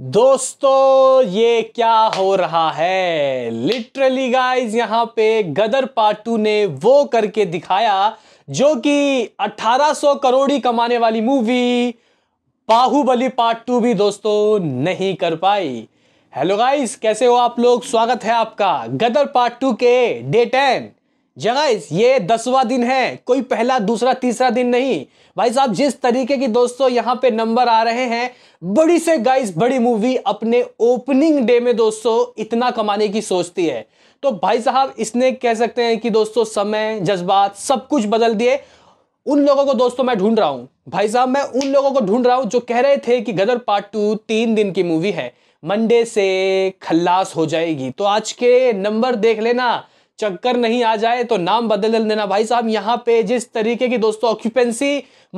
दोस्तों ये क्या हो रहा है लिटरली गाइज यहाँ पे गदर पाटू ने वो करके दिखाया जो कि 1800 करोड़ ही कमाने वाली मूवी बाहुबली पार्ट टू भी दोस्तों नहीं कर पाई हेलो गाइस कैसे हो आप लोग स्वागत है आपका गदर पार्ट टू के डे टेन जगाइस ये दसवा दिन है कोई पहला दूसरा तीसरा दिन नहीं भाई साहब जिस तरीके की दोस्तों यहाँ पे नंबर आ रहे हैं बड़ी से गाइस बड़ी मूवी अपने ओपनिंग डे में दोस्तों इतना कमाने की सोचती है तो भाई साहब इसने कह सकते हैं कि दोस्तों समय जज्बात सब कुछ बदल दिए उन लोगों को दोस्तों मैं ढूंढ रहा हूं भाई साहब मैं उन लोगों को ढूंढ रहा हूं जो कह रहे थे कि गदर पार्ट टू तीन दिन की मूवी है मंडे से खल्लास हो जाएगी तो आज के नंबर देख लेना चक्कर नहीं आ जाए तो नाम बदल देना भाई साहब यहाँ पे जिस तरीके की दोस्तों ऑक्यूपेंसी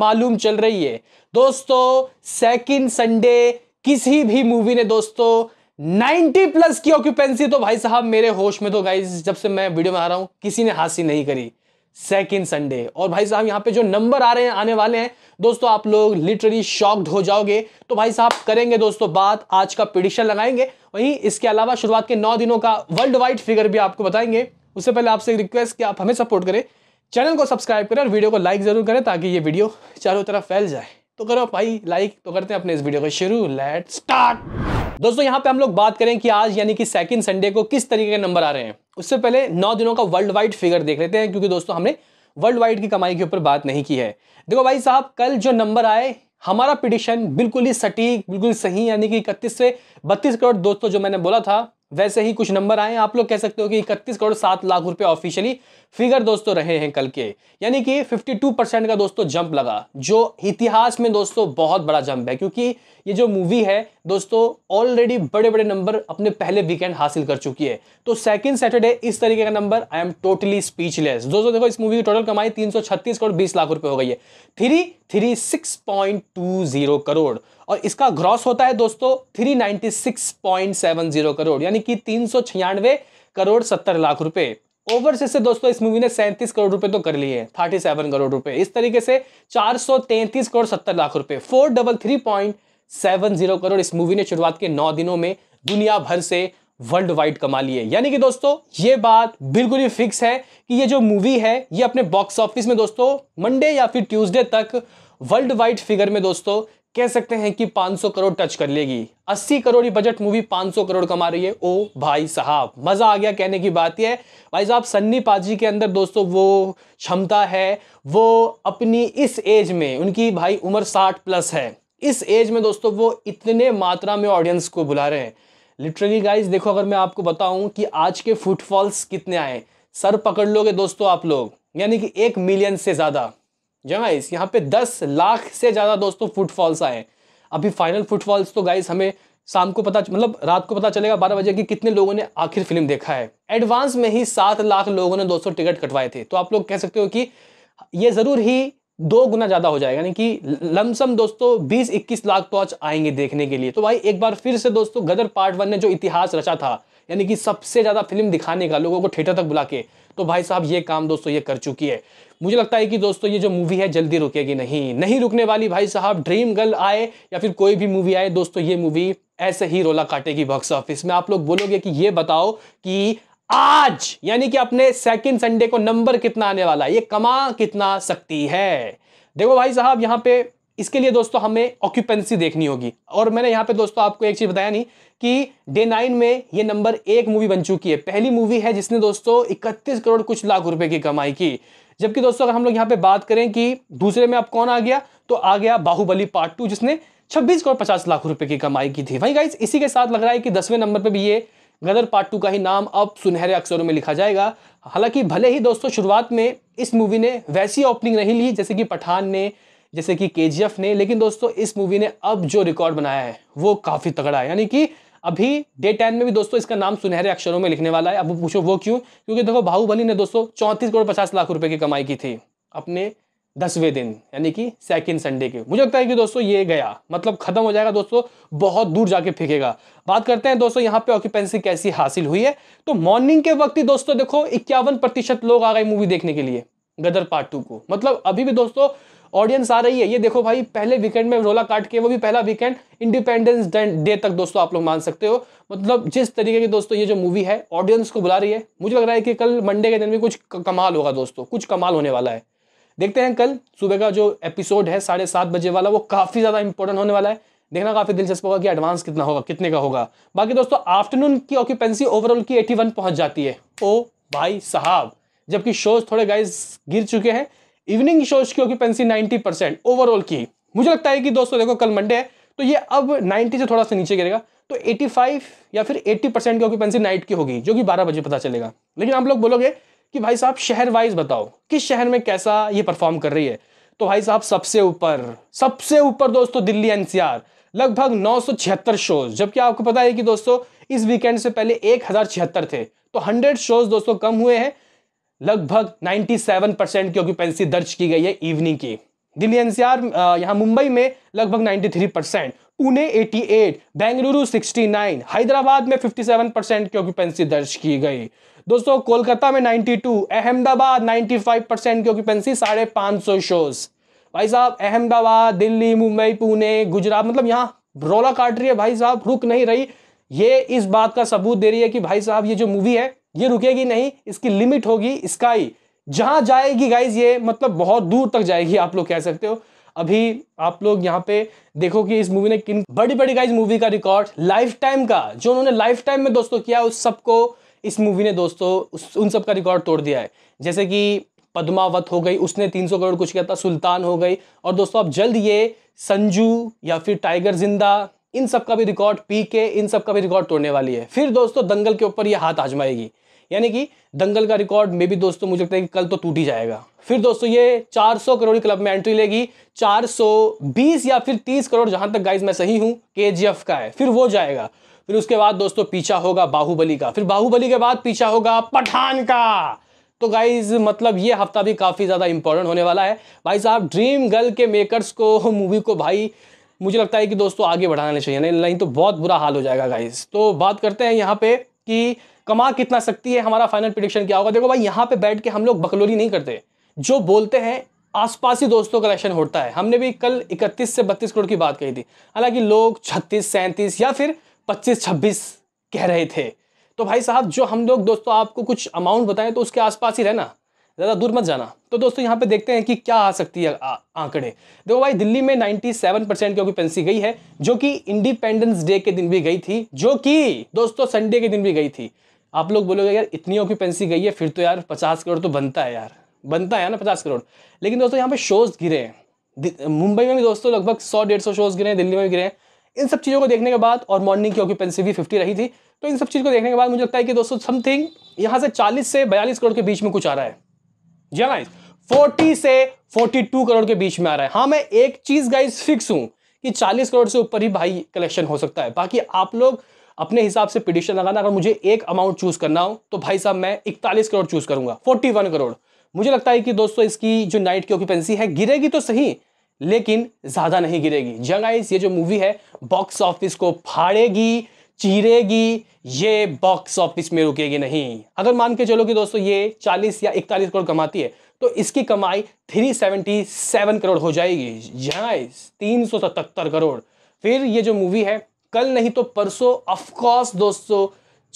मालूम चल रही है दोस्तों सेकंड संडे किसी भी मूवी ने दोस्तों 90 प्लस की ऑक्यूपेंसी तो भाई साहब मेरे होश में तो गाइज जब से मैं वीडियो में आ रहा हूं किसी ने हासिल नहीं करी सेकेंड संडे और भाई साहब यहाँ पे जो नंबर आ रहे हैं आने वाले हैं दोस्तों आप लोग लिटरली शॉक्ड हो जाओगे तो भाई साहब करेंगे दोस्तों बात आज का पिटिशन लगाएंगे वहीं इसके अलावा शुरुआत के नौ दिनों का वर्ल्ड वाइड फिगर भी आपको बताएंगे उससे पहले आपसे एक रिक्वेस्ट कि आप हमें सपोर्ट करें चैनल को सब्सक्राइब करें और वीडियो को लाइक ज़रूर करें ताकि ये वीडियो चारों तरफ फैल जाए तो करो भाई लाइक तो करते हैं अपने इस वीडियो को शुरू लेट स्टार्ट दोस्तों यहाँ पे हम लोग बात करें कि आज यानी कि सेकंड संडे को किस तरीके के नंबर आ रहे हैं उससे पहले नौ दिनों का वर्ल्ड वाइड फिगर देख लेते हैं क्योंकि दोस्तों हमने वर्ल्ड वाइड की कमाई के ऊपर बात नहीं की है देखो भाई साहब कल जो नंबर आए हमारा पिटिशन बिल्कुल ही सटीक बिल्कुल सही यानी कि इकतीस से बत्तीस करोड़ दोस्तों जो मैंने बोला था वैसे ही कुछ नंबर आए आप लोग कह सकते हो कि इकतीस करोड़ सात लाख रुपए ऑफिशियली फिगर दोस्तों रहे हैं कल के यानी कि 52 परसेंट का दोस्तों जंप लगा जो इतिहास में दोस्तों बहुत बड़ा जंप है क्योंकि ये जो मूवी है दोस्तों ऑलरेडी बड़े बड़े नंबर अपने पहले वीकेंड हासिल कर चुकी है तो सेकंड सैटरडे इस तरीके का number I am totally speechless दोस्तों देखो इस मूवी की टोटल कमाई 336 करोड़ 20 लाख रुपए हो गई है three three six point two zero crore और इसका ग्रॉस होता है दोस्तों three ninety six point seven zero crore यानी कि तीन सौ छियानवे करोड़ सत्तर लाख रुपए ओवर से दोस्तों इस मूवी ने सैंतीस करोड़ रुपए तो कर लिए हैं थर्टी सेवन करोड़ रुपए इस तरीके से चार सौ तैंतीस करोड़ सत्तर लाख रुपए four double three point seven zero crore इस मूवी ने शुरुआत के नौ दिनों में दुनिया भर से वर्ल्ड वाइड कमा लिए यानी कि दोस्तों ये बात बिल्कुल ही फिक्स है कि ये जो मूवी है ये अपने बॉक्स ऑफिस में दोस्तों मंडे या फिर ट्यूसडे तक वर्ल्ड वाइड फिगर में दोस्तों कह सकते हैं कि 500 करोड़ टच कर लेगी 80 करोड़ ही बजट मूवी 500 करोड़ कमा रही है ओ भाई साहब मज़ा आ गया कहने की बात यह भाई साहब सन्नी पाजी के अंदर दोस्तों वो क्षमता है वो अपनी इस एज में उनकी भाई उम्र 60 प्लस है इस एज में दोस्तों वो इतने मात्रा में ऑडियंस को बुला रहे हैं लिटरली गाइज देखो अगर मैं आपको बताऊं कि आज के फुटफॉल्स कितने आए सर पकड़ लोगे दोस्तों आप लोग यानी कि एक मिलियन से ज़्यादा जहाँ इस यहाँ पे दस लाख से ज़्यादा दोस्तों फुटफॉल्स आए अभी फाइनल फुटफॉल्स तो गाइज हमें शाम को पता मतलब रात को पता चलेगा बारह बजे कि कितने लोगों ने आखिर फिल्म देखा है एडवांस में ही सात लाख लोगों ने दोस्तों टिकट कटवाए थे तो आप लोग कह सकते हो कि ये ज़रूर ही दो गुना ज़्यादा हो जाएगा यानी कि लमसम दोस्तों 20-21 लाख टॉर्च तो आएंगे देखने के लिए तो भाई एक बार फिर से दोस्तों गदर पार्ट वन ने जो इतिहास रचा था यानी कि सबसे ज़्यादा फिल्म दिखाने का लोगों को थिएटर तक बुला के तो भाई साहब ये काम दोस्तों ये कर चुकी है मुझे लगता है कि दोस्तों ये जो मूवी है जल्दी रुकेगी नहीं नहीं रुकने वाली भाई साहब ड्रीम गर्ल आए या फिर कोई भी मूवी आए दोस्तों ये मूवी ऐसे ही रोला काटेगी बॉक्स ऑफिस में आप लोग बोलोगे कि ये बताओ कि आज यानी कि अपने सेकंड संडे को नंबर कितना आने वाला है ये कमा कितना सकती है देखो भाई साहब यहां पे इसके लिए दोस्तों हमें ऑक्यूपेंसी देखनी होगी और मैंने यहां पे दोस्तों आपको एक चीज़ बताया नहीं कि डे नाइन में ये नंबर एक मूवी बन चुकी है पहली मूवी है जिसने दोस्तों इकतीस करोड़ कुछ लाख रुपए की कमाई की जबकि दोस्तों अगर हम लोग यहां पर बात करें कि दूसरे में अब कौन आ गया तो आ गया बाहुबली पार्ट टू जिसने छब्बीस करोड़ पचास लाख रुपए की कमाई की थी वही गाइस इसी के साथ लग रहा है कि दसवें नंबर पर भी ये गदर पार्ट टू का ही नाम अब सुनहरे अक्षरों में लिखा जाएगा हालांकि भले ही दोस्तों शुरुआत में इस मूवी ने वैसी ओपनिंग नहीं ली जैसे कि पठान ने जैसे कि के ने लेकिन दोस्तों इस मूवी ने अब जो रिकॉर्ड बनाया है वो काफ़ी तगड़ा है यानी कि अभी डे टेन में भी दोस्तों इसका नाम सुनहरे अक्षरों में लिखने वाला है अब पूछो वो क्यों क्योंकि देखो बाहुबली ने दोस्तों चौंतीस करोड़ पचास लाख रुपए की कमाई की थी अपने दसवें दिन यानी कि सेकेंड संडे के मुझे लगता है कि दोस्तों ये गया मतलब खत्म हो जाएगा दोस्तों बहुत दूर जाके फेंकेगा बात करते हैं दोस्तों यहाँ पे ऑक्यूपेंसी कैसी हासिल हुई है तो मॉर्निंग के वक्त ही दोस्तों देखो इक्यावन प्रतिशत लोग आ गए मूवी देखने के लिए गदर पार्ट टू को मतलब अभी भी दोस्तों ऑडियंस आ रही है ये देखो भाई पहले वीकेंड में रोला काट के वो भी पहला वीकेंड इंडिपेंडेंस डे तक दोस्तों आप लोग मान सकते हो मतलब जिस तरीके की दोस्तों ये जो मूवी है ऑडियंस को बुला रही है मुझे लग रहा है कि कल मंडे के दिन में कुछ कमाल होगा दोस्तों कुछ कमाल होने वाला है देखते हैं कल सुबह का जो एपिसोड है साढ़े सात बजे वाला वो काफ़ी ज़्यादा इंपॉर्टेंट होने वाला है देखना काफ़ी दिलचस्प होगा कि एडवांस कितना होगा कितने का होगा बाकी दोस्तों आफ्टरनून की ऑक्यूपेंसी ओवरऑल की एटी पहुंच जाती है ओ भाई साहब जबकि शोज थोड़े गाइज गिर चुके हैं इवनिंग शोज की ऑक्यूपेंसी नाइनटी परसेंट ओवरऑल की मुझे लगता है कि दोस्तों देखो कल मंडे है तो ये अब 90 से थोड़ा सा नीचे गिरेगा तो 85 या फिर 80 परसेंट की ऑक्यूपेंसी नाइट की होगी जो कि 12 बजे पता चलेगा लेकिन आप लोग बोलोगे कि भाई साहब शहर वाइज बताओ किस शहर में कैसा ये परफॉर्म कर रही है तो भाई साहब सबसे ऊपर सबसे ऊपर दोस्तों दिल्ली एनसीआर लगभग छिहत्तर शोज जबकि आपको पता है कि दोस्तों इस वीकेंड से पहले एक थे तो 100 शोज दोस्तों कम हुए हैं लगभग 97 परसेंट की ऑक्यूपेंसी दर्ज की गई है इवनिंग की दिल्ली एनसीआर यहां मुंबई में लगभग 93 परसेंट पुणे 88 बेंगलुरु 69 हैदराबाद में 57 परसेंट की ऑक्यूपेंसी दर्ज की गई दोस्तों कोलकाता में 92 अहमदाबाद 95 परसेंट की ऑक्यूपेंसी साढ़े पाँच सौ शोज भाई साहब अहमदाबाद दिल्ली मुंबई पुणे गुजरात मतलब यहाँ रोला काट रही है भाई साहब रुक नहीं रही ये इस बात का सबूत दे रही है कि भाई साहब ये जो मूवी है ये रुकेगी नहीं इसकी लिमिट होगी स्काई जहां जाएगी गाइज ये मतलब बहुत दूर तक जाएगी आप लोग कह सकते हो अभी आप लोग यहाँ पे देखो कि इस मूवी ने किन बड़ी बड़ी गाइज मूवी का रिकॉर्ड लाइफ टाइम का जो उन्होंने लाइफ टाइम में दोस्तों किया उस सबको इस मूवी ने दोस्तों उन सब का रिकॉर्ड तोड़ दिया है जैसे कि पद्मावत हो गई उसने 300 करोड़ कुछ किया था सुल्तान हो गई और दोस्तों अब जल्द ये संजू या फिर टाइगर जिंदा इन सब का भी रिकॉर्ड पी के इन सब का भी रिकॉर्ड तोड़ने वाली है फिर दोस्तों दंगल के ऊपर ये हाथ आजमाएगी यानी कि दंगल का रिकॉर्ड मे भी दोस्तों मुझे लगता है कि कल तो टूट ही जाएगा फिर दोस्तों ये 400 करोड़ क्लब में एंट्री लेगी 420 या फिर 30 करोड़ जहां तक गाइज मैं सही हूं के का है फिर वो जाएगा फिर उसके बाद दोस्तों पीछा होगा बाहुबली का फिर बाहुबली के बाद पीछा होगा पठान का तो गाइज मतलब ये हफ्ता भी काफ़ी ज़्यादा इंपॉर्टेंट होने वाला है भाई साहब ड्रीम गर्ल के मेकर्स को मूवी को भाई मुझे लगता है कि दोस्तों आगे बढ़ाना चाहिए नहीं नहीं तो बहुत बुरा हाल हो जाएगा गाइज तो बात करते हैं यहाँ पे कि कमा कितना सकती है हमारा फाइनल प्रिडिक्शन क्या होगा देखो भाई यहाँ पे बैठ के हम लोग बकलोरी नहीं करते जो बोलते हैं आसपास ही दोस्तों का कलेक्शन होता है हमने भी कल 31 से 32 करोड़ की बात कही थी हालांकि लोग 36 सैंतीस या फिर पच्चीस छब्बीस कह रहे थे तो भाई साहब जो हम लोग दोस्तों आपको कुछ अमाउंट बताएं तो उसके आसपास ही रहना ज़्यादा दूर मत जाना तो दोस्तों यहाँ पे देखते हैं कि क्या आ सकती है आंकड़े देखो भाई दिल्ली में 97 परसेंट की ऑक्यूपेंसी गई है जो कि इंडिपेंडेंस डे के दिन भी गई थी जो कि दोस्तों संडे के दिन भी गई थी आप लोग बोलोगे यार इतनी ऑक्यूपेंसी गई है फिर तो यार पचास करोड़ तो बनता है यार बनता है ना पचास करोड़ लेकिन दोस्तों यहाँ पर शोज़ गिरे हैं मुंबई में भी दोस्तों लगभग सौ डेढ़ सौ शोज़ गिरे हैं दिल्ली में भी गिरे हैं इन सब चीज़ों को देखने के बाद और मॉर्निंग की ऑक्यूपेंसी भी फिफ्टी रही थी तो इन सब चीज़ को देखने के बाद मुझे लगता है कि दोस्तों समथिंग यहाँ से चालीस से बयालीस करोड़ के बीच में कुछ आ रहा है जी हाँ 40 से 42 करोड़ के बीच में आ रहा है हाँ मैं एक चीज़ गाइस फिक्स हूँ कि चालीस करोड़ से ऊपर ही भाई कलेक्शन हो सकता है बाकी आप लोग अपने हिसाब से पिटिशन लगाना अगर मुझे एक अमाउंट चूज करना हो तो भाई साहब मैं इकतालीस करोड़ चूज करूंगा फोर्टी वन करोड़ मुझे लगता है कि दोस्तों इसकी जो नाइट की ऑक्यूपेंसी है गिरेगी तो सही लेकिन ज़्यादा नहीं गिरेगी जंगाइस ये जो मूवी है बॉक्स ऑफिस को फाड़ेगी चीरेगी ये बॉक्स ऑफिस में रुकेगी नहीं अगर मान के चलो कि दोस्तों ये 40 या 41 करोड़ कमाती है तो इसकी कमाई 377 करोड़ हो जाएगी जंगाइस तीन करोड़ फिर ये जो मूवी है कल नहीं तो परसों ऑफकोर्स दोस्तों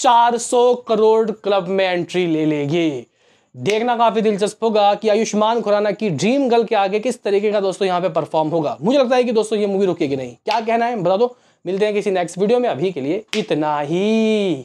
400 करोड़ क्लब में एंट्री ले लेगी देखना काफ़ी दिलचस्प होगा कि आयुष्मान खुराना की ड्रीम गर्ल के आगे किस तरीके का दोस्तों यहाँ पे परफॉर्म होगा मुझे लगता है कि दोस्तों ये मूवी रुकेगी नहीं क्या कहना है बता दो मिलते हैं किसी नेक्स्ट वीडियो में अभी के लिए इतना ही